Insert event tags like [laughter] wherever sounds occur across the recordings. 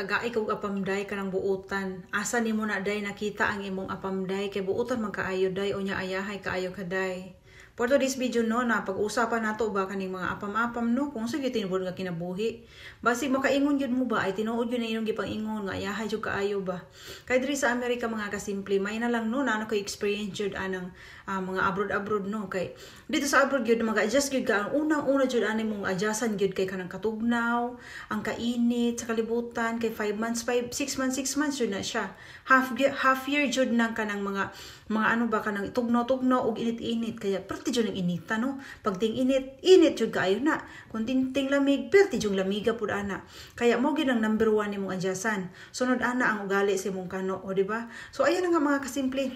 tagaay kag apamday kanang buutan asa nimo na day nakita ang imong apamday kay buutan man kaayo day o nya ayahay kaayo kaday For today's video no, na pag-usapan nato ba kaning mga apam-apam no, kung sige tinubod nga kinabuhi. Basi makaingon yun mo ba, ay tinuod yun na yung gipangingon nga, ayahay yun kaayo ba. Kay diri sa Amerika mga kasimple, may na lang no, na ano kay experience yun anang uh, mga abroad-abroad no. Kay dito sa abroad yun, mag-adjust yun ka, unang-una yun ano mong adjustan yun kay kanang katugnaw, ang kainit, sa kalibutan, kay 5 months, 5, 6 months, 6 months yun na siya. Half, half year yun nang kanang mga mga ano ba ka nang itugno tugno og init-init kaya perti jud ang inita no pag ting init init jud kaayo na kun ting lamig perti jud lamiga pud ana kaya mo gyud ang number 1 imong adyasan sunod ana ang ugali si mong kano o di ba so ayan nga mga kasimple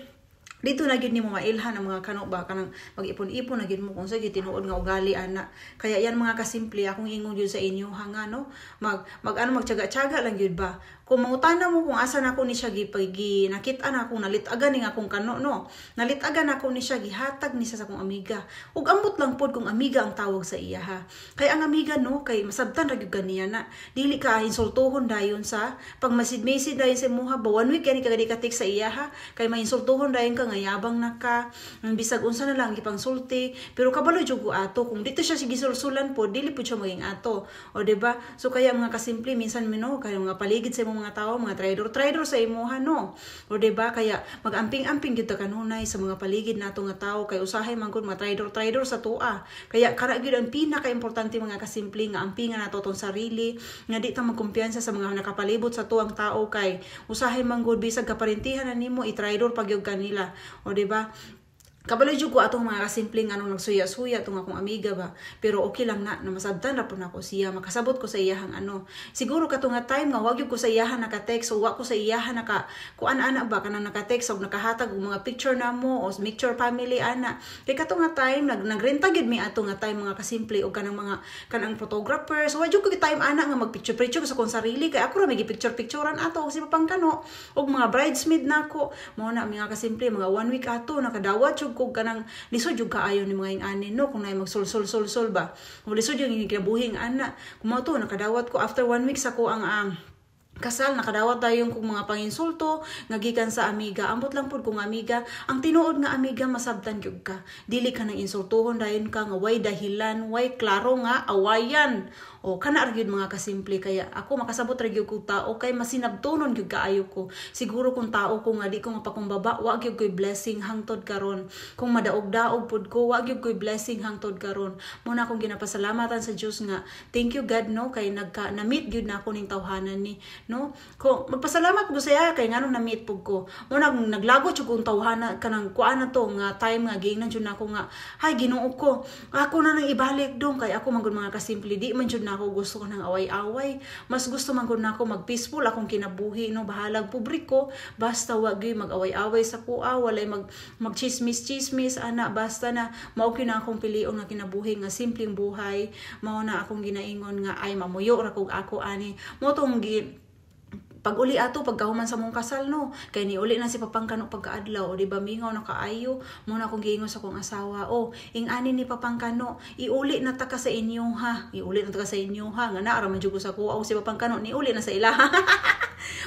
dito na gyud nimo mailhan ang mga kano ba ka nang mag-ipon-ipon na mo kung sa gyud tinuod nga ugali ana kaya yan mga kasimple akong ingon gyud sa inyo hanga no mag mag ano magtiyaga-tiyaga lang gyud ba kumutan na mo kung asa na ako ni siya gipagi nakita na ako nalitagan ni akong kano no nalitagan ako ni siya gihatag ni sa akong amiga ug ambot lang pod kung amiga ang tawag sa iya ha kay ang amiga no kay masabtan ra gyud kaniya na dili ka insultuhon dayon sa pagmasid-mesid dayon sa muha ba one week kani kagadi ka sa iya ha kay mainsultuhon dayon ka ngayabang na ka mm, bisag unsa na lang gipangsulti pero kabalo jud ato kung dito siya sigisulsulan po, dili po siya maging ato o de ba so kaya mga kasimple minsan mino kay mga paligid sa mga tao, mga traidor, traidor sa imuha no. O di ba kaya magamping-amping gyud ta kanunay sa mga paligid nato nga tao kay usahay man gud mga traidor, traidor sa tua. Kaya kara gyud ang importante mga kasimple nga ampingan nato tong sarili nga di ta magkumpiyansa sa mga nakapalibot sa tuang tao kay usahay man gud bisag kaparintihan na nimo i-traidor pagyog kanila. O di ba? Kabalo jud ko atong mga kasimpleng anong nagsuya-suya tong akong amiga ba. Pero okay lang na, namasabtan na po na ko siya. Makasabot ko sa iyahang ano. Siguro ka nga time nga wag ko sa iyahan naka-text o wa ko sa iyahan naka kuan ana ba kanang naka-text og nakahatag og mga picture na mo o picture family ana. Kay kato nga time nag nagrenta gid mi ato nga time mga kasimple og kanang mga kanang photographers. Wa jud ko time ana nga magpicture-picture sa kong sarili kay ako ra may picture-picturean ato og si papang kano og mga bridesmaid nako. Mo na mga kasimple mga one week ato nakadawat lisod ko kanang lisod jud kaayo ni mga ingani no kung nay magsulsol sol sol ba kung lisod yung ginabuhing ana to, nakadawat ko after one week sa ko ang ang kasal nakadawat dayon kung mga panginsulto nga sa amiga ambot lang pud kung amiga ang tinuod nga amiga masabtan gyud ka dili ka nang insultuhon dayon ka nga way dahilan way klaro nga awayan o kana gyud mga kasimple kaya ako makasabot ra gyud ko tao kay masinabtonon gyud kaayo ko siguro kung tao ko nga di ko mapakumbaba wa gyud koy blessing hangtod karon kung madaog-daog pud ko wa gyud koy blessing hangtod karon mo na akong ginapasalamatan sa Dios nga thank you God no kay nagka na meet gyud na ako ning tawhanan ni no ko magpasalamat ko saya kay nganong na meet pud ko mo na naglagot jud kong tawhana kanang kuan na to nga time nga giingnan jud nako nga hay ginuo ko ako na nang ibalik dong kay ako man mga kasimple di man jud na ako gusto ko ng away-away. Mas gusto man ko na ako mag-peaceful akong kinabuhi no bahalag pobre ko basta wag gyud mag-away-away sa kuha walay mag magchismis-chismis ana basta na mao na akong pilion nga kinabuhi nga simpleng buhay mao na akong ginaingon nga ay mamuyo ra kog ako ani mo tong pag uli ato, pagkahuman sa mong kasal, no? kay ni uli na si papangkano pagkaadlaw, o di ba mingaw, na nakaayo, muna kong giingon sa kong asawa, o, ing ani ni Papangkano, iuli na ta ka sa inyo, ha? Iuli na ta ka sa inyo, ha? Nga na, araman ko sa kuwa, o si Papangkano, ni uli na sa ila [laughs]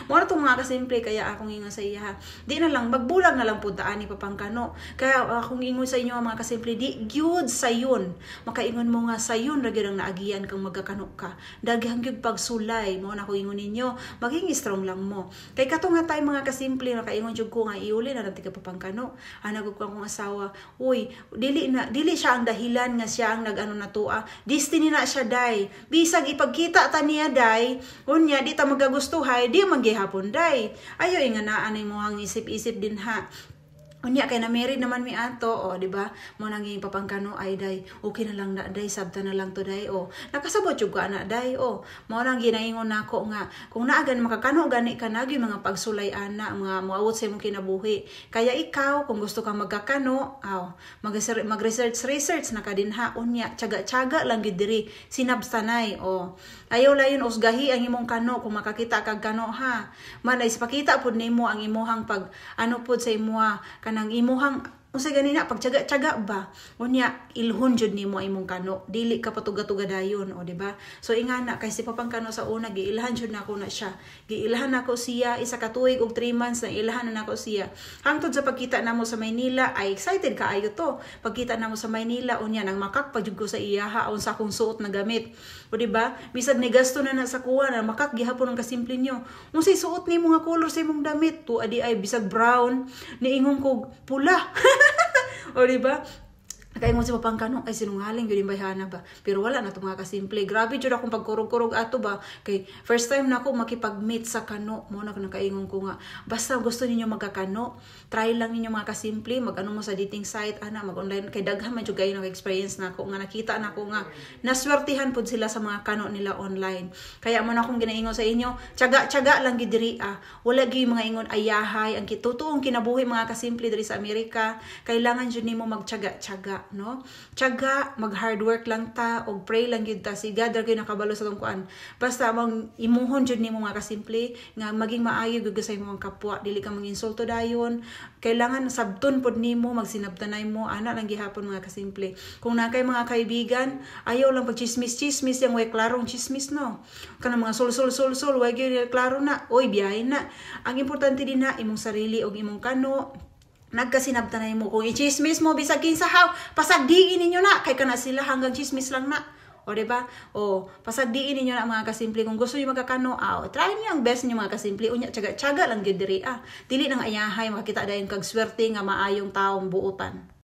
Mura to mga kasimple, kaya akong ingon sa iya ha. Di na lang, magbulag na lang puntaan ani Papangkano. Kaya akong ingon sa inyo mga kasimple, di gyud sayon. Makaingon mo nga sa sayon, ra ang naagian kang magkakano ka. Daghang gyud pagsulay, mo na ko ingon ninyo, maging strong lang mo. Kay kato nga tayo mga kasimple, makaingon jud ko nga iuli na natin ka Papangkano. Anagog ko akong asawa, uy, dili na dili siya ang dahilan nga siya ang nagano na tua. Ah. Destiny na siya day. Bisag ipagkita ta niya day, unya di ta magagustuhay, di magi hapon day. Ayo nga naa ni mo ang isip-isip din ha. Unya kay na married naman mi ato o di ba? Mo nanging papangkano ay day. Okay na lang na day sabta na lang to day o. Nakasabot jud ko ana day o. Mo nang ginaingon nako nga kung naagan makakano gani ka nagi mga pagsulay ana mga muawot sa imong kinabuhi. Kaya ikaw kung gusto kang magkakano aw mag-research research na kadinha unya tiyaga-tiyaga lang gid diri sinabsanay o. Ayaw layon usgahi ang imong kano kung makakita kag kano ha. Manay pakita pud nimo ang imong pag ano pud sa imong kanang imuhang Unsa gani na pagtiyaga-tiyaga ba? Unya ilhon jud nimo imong kano. Dili ka patuga-tuga dayon, o di ba? So ingana kay si papang kano sa una giilhan jud nako na siya. Giilhan nako siya isa ka tuig og 3 months na ilhan na nako siya. Hangtod sa pagkita namo sa Maynila, ay excited ka ayo to. Pagkita namo sa Maynila unya nang makakpagjud ko sa iya ha sa akong suot na gamit. O di ba? Bisag ni gasto na na sa kuha na makakgihapon ang kasimple nyo. Unsa suot nimo nga color sa imong damit? Tu di ay bisag brown, niingon ko pula. [laughs] और Nakaingon sa papangkanong, ay sinungaling yun yung bayhana ba? Pero wala na ito nga kasimple. Grabe yun akong pagkurog-kurog ato ba? Kay first time na ako makipag-meet sa kano. Muna ko nakaingon ko nga. Basta gusto ninyo magkakano, try lang ninyo mga kasimple. Mag-ano mo sa dating site, ana, mag-online. Kay daghan man yung na experience na ako. Nga nakita na ako nga. Naswertihan po sila sa mga kano nila online. Kaya mo na akong ginaingon sa inyo, tsaga-tsaga lang gidiri ah. Wala gyud mga ingon ayahay. Ang kitutuong kinabuhi mga kasimple diri sa Amerika. Kailangan jud nimo magtsaga-tsaga no? Tiyaga, mag-hard work lang ta, og pray lang gyud ta, si God ra nakabalo sa tong kuan. Basta mong imuhon jud nimo nga kasimple nga maging maayo gyud sa imong kapwa, dili ka manginsulto dayon. Kailangan sabton pod nimo, magsinabtanay mo, ana lang gihapon mga kasimple. Kung nakay mga kaibigan, ayaw lang pagchismis-chismis yang way klarong chismis, no? kana mga sol sol sol sol way gyud klaro na, oy biyahe na. Ang importante din na imong sarili og imong kano, nagkasinabta na mo kung i-chismis mo bisag kinsa kinsahaw pasagdiin ninyo na kay kana sila hanggang chismis lang na o di ba o pasagdiin ninyo na mga kasimple kung gusto niyo magkakano aw try niyo ang best niyo mga kasimple unya tiyaga tiyaga lang gid diri ah dili nang ayahay makita dayon kag swerte nga maayong taong buotan